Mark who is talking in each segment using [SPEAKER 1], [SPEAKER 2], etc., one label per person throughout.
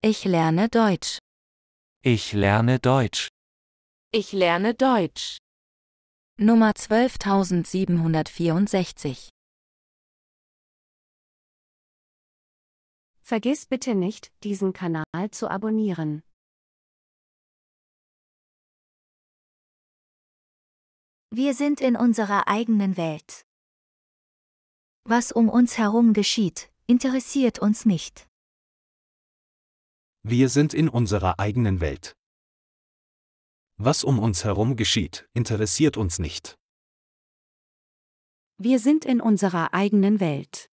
[SPEAKER 1] Ich lerne Deutsch.
[SPEAKER 2] Ich lerne Deutsch.
[SPEAKER 1] Ich lerne Deutsch. Nummer 12764. Vergiss bitte nicht, diesen Kanal zu abonnieren. Wir sind in unserer eigenen Welt. Was um uns herum geschieht, interessiert uns nicht.
[SPEAKER 3] Wir sind in unserer eigenen Welt. Was um uns herum geschieht, interessiert uns nicht.
[SPEAKER 4] Wir sind in unserer eigenen Welt.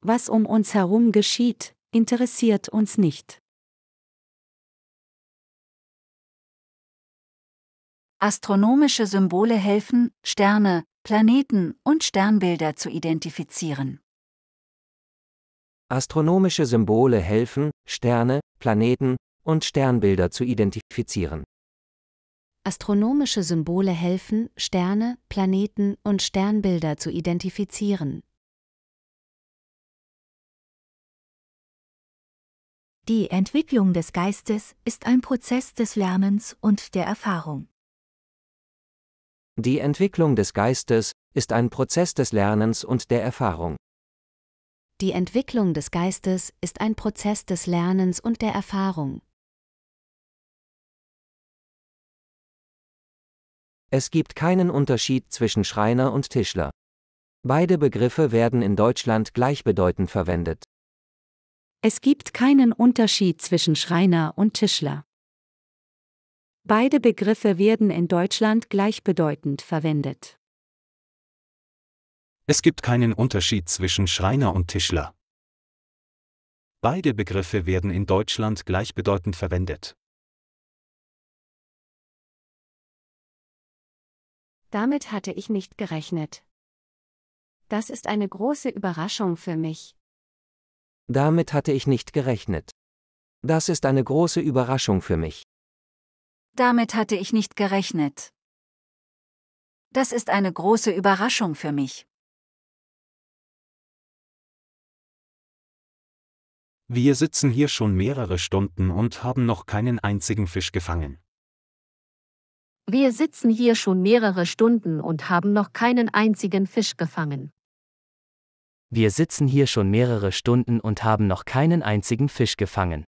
[SPEAKER 4] Was um uns herum geschieht, interessiert uns nicht.
[SPEAKER 1] Astronomische
[SPEAKER 4] Symbole helfen, Sterne, Planeten und Sternbilder zu identifizieren.
[SPEAKER 2] Astronomische Symbole helfen, Sterne, Planeten und Sternbilder zu identifizieren.
[SPEAKER 4] Astronomische Symbole helfen, Sterne, Planeten und Sternbilder zu identifizieren.
[SPEAKER 1] Die Entwicklung
[SPEAKER 4] des Geistes ist ein Prozess des Lernens und der Erfahrung.
[SPEAKER 2] Die Entwicklung des Geistes ist ein Prozess des Lernens und der Erfahrung.
[SPEAKER 4] Die Entwicklung des Geistes ist ein Prozess des Lernens und der
[SPEAKER 1] Erfahrung.
[SPEAKER 2] Es gibt keinen Unterschied zwischen Schreiner und Tischler. Beide Begriffe werden in Deutschland gleichbedeutend verwendet. Es gibt keinen Unterschied
[SPEAKER 4] zwischen Schreiner und Tischler. Beide Begriffe werden in Deutschland gleichbedeutend verwendet.
[SPEAKER 3] Es gibt keinen Unterschied zwischen Schreiner und Tischler. Beide Begriffe werden in Deutschland
[SPEAKER 1] gleichbedeutend verwendet.
[SPEAKER 4] Damit hatte ich nicht gerechnet. Das ist eine große Überraschung für mich.
[SPEAKER 2] Damit hatte ich nicht gerechnet. Das ist eine große Überraschung für mich.
[SPEAKER 4] Damit hatte ich nicht gerechnet. Das ist eine große Überraschung für mich.
[SPEAKER 3] Wir sitzen hier schon mehrere Stunden und haben noch keinen einzigen Fisch gefangen.
[SPEAKER 4] Wir sitzen hier schon mehrere Stunden und haben noch keinen einzigen Fisch gefangen.
[SPEAKER 2] Wir sitzen hier schon mehrere Stunden und haben noch keinen einzigen Fisch gefangen.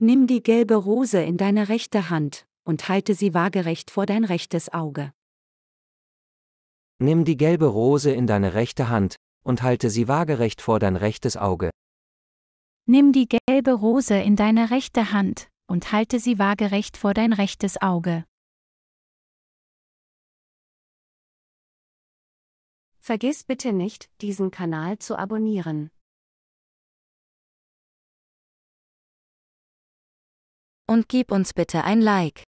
[SPEAKER 4] Nimm die gelbe Rose in deine rechte Hand und halte sie waagerecht vor dein rechtes Auge.
[SPEAKER 2] Nimm die gelbe Rose in deine rechte Hand und halte sie waagerecht vor dein rechtes Auge.
[SPEAKER 4] Nimm die gelbe Rose in deine rechte Hand und halte sie waagerecht vor dein
[SPEAKER 1] rechtes Auge. Vergiss bitte nicht, diesen Kanal zu abonnieren. Und gib uns bitte ein Like.